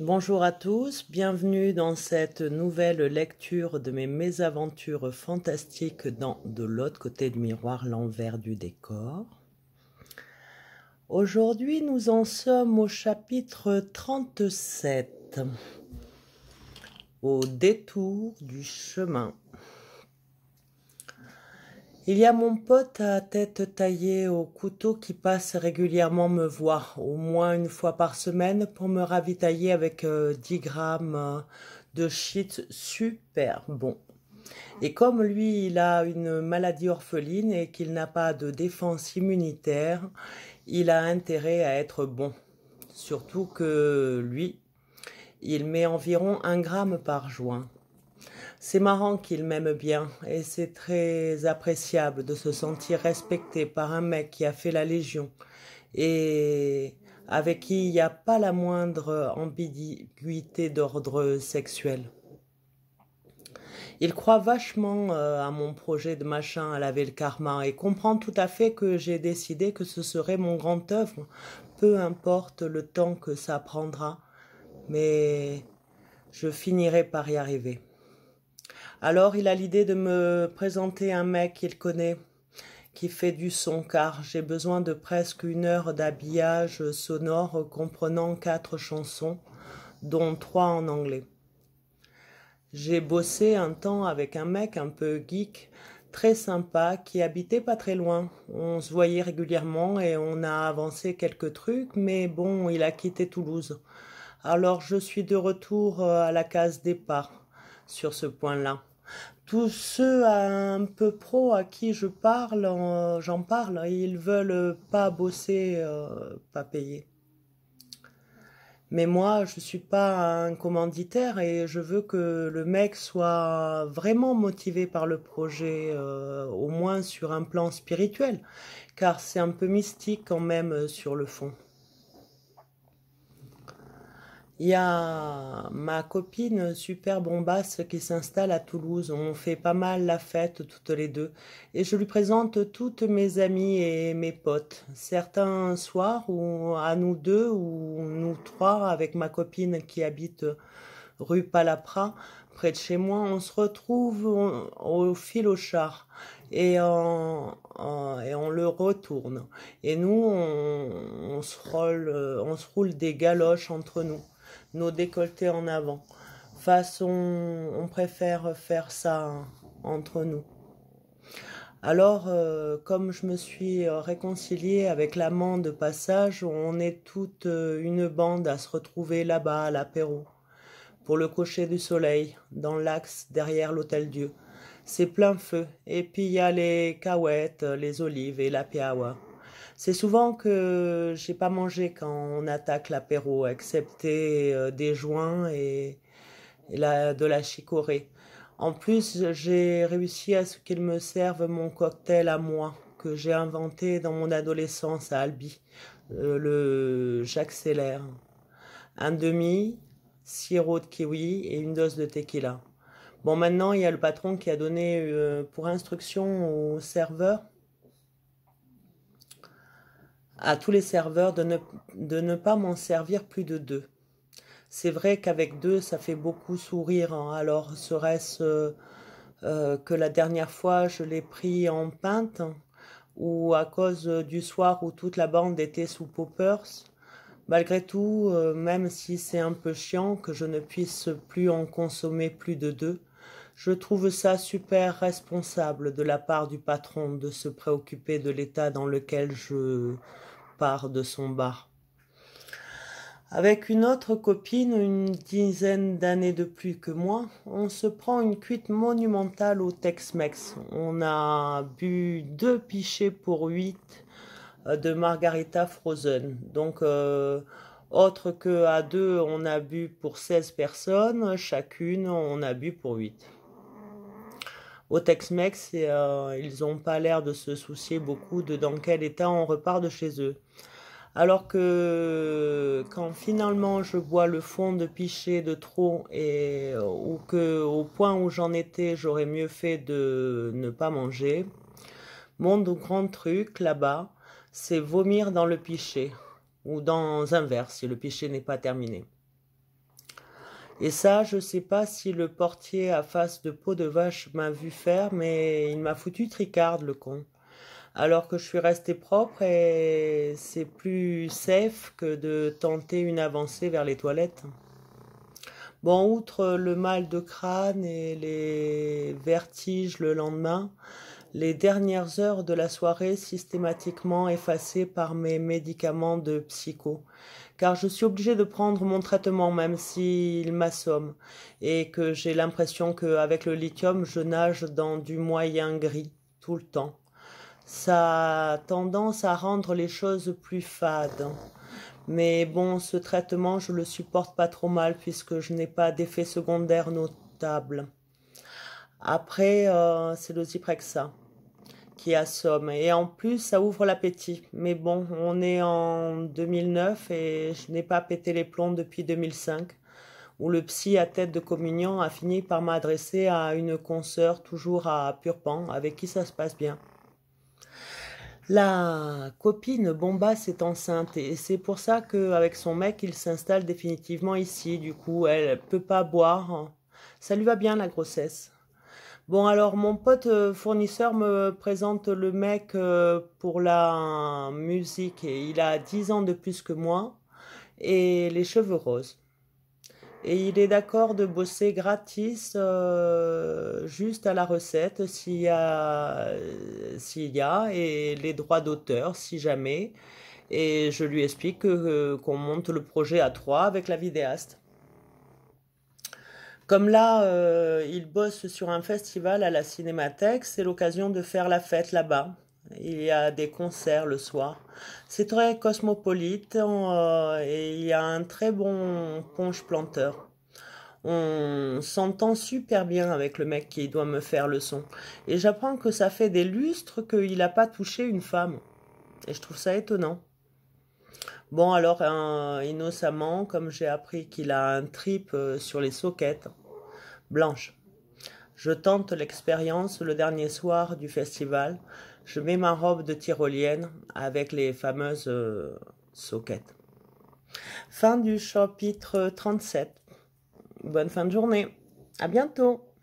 Bonjour à tous, bienvenue dans cette nouvelle lecture de mes mésaventures fantastiques dans De l'autre côté du miroir, l'envers du décor. Aujourd'hui, nous en sommes au chapitre 37, au détour du chemin. Il y a mon pote à tête taillée au couteau qui passe régulièrement me voir, au moins une fois par semaine, pour me ravitailler avec 10 euh, grammes euh, de shit super bon. Et comme lui, il a une maladie orpheline et qu'il n'a pas de défense immunitaire, il a intérêt à être bon. Surtout que lui, il met environ 1 gramme par joint. C'est marrant qu'il m'aime bien et c'est très appréciable de se sentir respecté par un mec qui a fait la Légion et avec qui il n'y a pas la moindre ambiguïté d'ordre sexuel. Il croit vachement euh, à mon projet de machin à laver le karma et comprend tout à fait que j'ai décidé que ce serait mon grand œuvre, peu importe le temps que ça prendra, mais je finirai par y arriver. Alors il a l'idée de me présenter un mec qu'il connaît, qui fait du son, car j'ai besoin de presque une heure d'habillage sonore comprenant quatre chansons, dont trois en anglais. J'ai bossé un temps avec un mec un peu geek, très sympa, qui habitait pas très loin. On se voyait régulièrement et on a avancé quelques trucs, mais bon, il a quitté Toulouse. Alors je suis de retour euh, à la case départ sur ce point-là. Tous ceux un peu pro à qui je parle, j'en parle, ils veulent pas bosser, euh, pas payer. Mais moi, je suis pas un commanditaire et je veux que le mec soit vraiment motivé par le projet, euh, au moins sur un plan spirituel, car c'est un peu mystique quand même euh, sur le fond. Il y a ma copine super bombasse qui s'installe à Toulouse. On fait pas mal la fête toutes les deux. Et je lui présente toutes mes amies et mes potes. Certains soirs, ou à nous deux, ou nous trois, avec ma copine qui habite rue Palapra, près de chez moi, on se retrouve au fil au char et on, le retourne. Et nous, se on se roule des galoches entre nous nos décolletés en avant. Façon, on préfère faire ça hein, entre nous. Alors, euh, comme je me suis euh, réconciliée avec l'amant de passage, on est toute euh, une bande à se retrouver là-bas à l'apéro, pour le cocher du soleil, dans l'axe derrière l'hôtel Dieu. C'est plein feu, et puis il y a les cahuètes, les olives et la piawa. C'est souvent que j'ai pas mangé quand on attaque l'apéro, excepté euh, des joints et, de la chicorée. En plus, j'ai réussi à ce qu'il me servent mon cocktail à moi, que j'ai inventé dans mon adolescence à Albi, euh, le j'accélère. Un demi, sirop de kiwi et une dose de tequila. Bon, maintenant, il y a le patron qui a donné euh, pour instruction au serveur à tous les serveurs de ne, pas m'en servir plus de deux. C'est vrai qu'avec deux, ça fait beaucoup sourire. Hein. Alors, serait-ce euh, euh, que la dernière fois, je l'ai pris en pinte ou à cause du soir où toute la bande était sous poppers Malgré tout, euh, même si c'est un peu chiant que je ne puisse plus en consommer plus de deux, je trouve ça super responsable de la part du patron de se préoccuper de l'état dans lequel je pars de son bar. Avec une autre copine, une dizaine d'années de plus que moi, on se prend une cuite monumentale au Tex-Mex. On a bu deux pichets pour huit euh, de Margarita Frozen. Donc, euh, autre que à deux, on a bu pour 16 personnes, chacune, on a bu pour huit. Au Tex-Mex, euh, ils n'ont pas l'air de se soucier beaucoup de dans quel état on repart de chez eux. Alors que quand finalement je bois le fond de pichet de trop et euh, ou que au point où j'en étais, j'aurais mieux fait de ne pas manger, mon grand truc là-bas, c'est vomir dans le pichet ou dans un verre si le pichet n'est pas terminé. Et ça, je sais pas si le portier à face de peau de vache m'a vu faire, mais il m'a foutu tricarde, le con. Alors que je suis resté propre et c'est plus safe que de tenter une avancée vers les toilettes. Bon, outre le mal de crâne et les vertiges le lendemain, les dernières heures de la soirée systématiquement effacées par mes médicaments de psycho, car je suis obligé de prendre mon traitement même s'il m'assomme, et que j'ai l'impression qu'avec le lithium je nage dans du moyen gris tout le temps. Ça a tendance à rendre les choses plus fades. Mais bon, ce traitement, je le supporte pas trop mal puisque je n'ai pas d'effet secondaire notable. Après, euh, c'est le Zyprexa qui assomme. Et en plus, ça ouvre l'appétit. Mais bon, on est en 2009 et je n'ai pas pété les plombs depuis 2005, où le psy à tête de communion a fini par m'adresser à une consoeur toujours à Purpan, avec qui ça se passe bien. La copine Bomba s'est enceinte et c'est pour ça qu'avec son mec, il s'installe définitivement ici. Du coup, elle peut pas boire. Ça lui va bien la grossesse. Bon, alors mon pote euh, fournisseur me présente le mec euh, pour la musique et il a 10 ans de plus que moi et les cheveux roses. Et il est d'accord de bosser gratis euh, juste à la recette s'il y, a, et les droits d'auteur si jamais. Et je lui explique qu'on monte le projet à trois avec la vidéaste. Comme là, euh, il bosse sur un festival à la Cinémathèque, c'est l'occasion de faire la fête là-bas. Il y a des concerts le soir. C'est très cosmopolite euh, et il y a un très bon ponche planteur. On s'entend super bien avec le mec qui doit me faire le son. Et j'apprends que ça fait des lustres qu'il n'a pas touché une femme. Et je trouve ça étonnant. Bon, alors, innocemment, comme j'ai appris qu'il a un trip euh, sur les soquettes blanches, je tente l'expérience le dernier soir du festival. Je mets ma robe de tyrolienne avec les fameuses sockettes. Euh, soquettes. Fin du chapitre 37. Bonne fin de journée. À bientôt.